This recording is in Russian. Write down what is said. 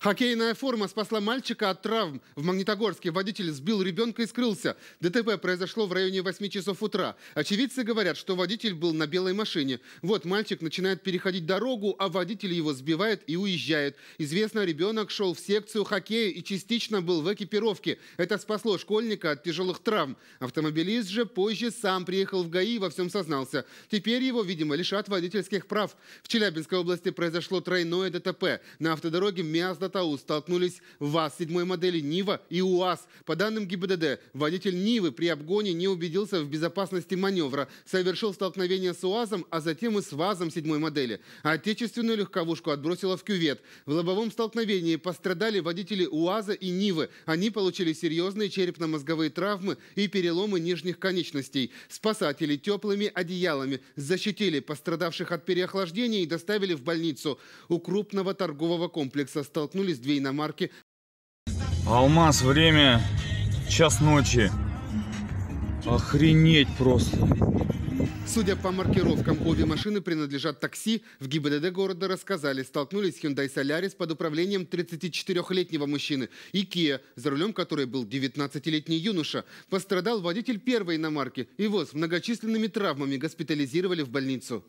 Хоккейная форма спасла мальчика от травм. В Магнитогорске водитель сбил ребенка и скрылся. ДТП произошло в районе 8 часов утра. Очевидцы говорят, что водитель был на белой машине. Вот мальчик начинает переходить дорогу, а водитель его сбивает и уезжает. Известно, ребенок шел в секцию хоккея и частично был в экипировке. Это спасло школьника от тяжелых травм. Автомобилист же позже сам приехал в ГАИ и во всем сознался. Теперь его, видимо, лишат водительских прав. В Челябинской области произошло тройное ДТП. На автодороге Мязда Тотаус столкнулись ВАЗ седьмой модели Нива и УАЗ. По данным ГИБДД, водитель Нивы при обгоне не убедился в безопасности маневра, совершил столкновение с УАЗом, а затем и с ВАЗом седьмой модели. Отечественную легковушку отбросило в кювет. В лобовом столкновении пострадали водители УАЗа и Нивы. Они получили серьезные черепно-мозговые травмы и переломы нижних конечностей. Спасатели теплыми одеялами защитили пострадавших от переохлаждения и доставили в больницу. У крупного торгового комплекса столкнулись столкнулись две иномарки. Алмаз, время час ночи. Охренеть просто. Судя по маркировкам, обе машины принадлежат такси. В ГИБДД города рассказали, столкнулись Hyundai Solaris под управлением 34-летнего мужчины и Kia, за рулем которой был 19-летний юноша. Пострадал водитель первой иномарки. Его с многочисленными травмами госпитализировали в больницу.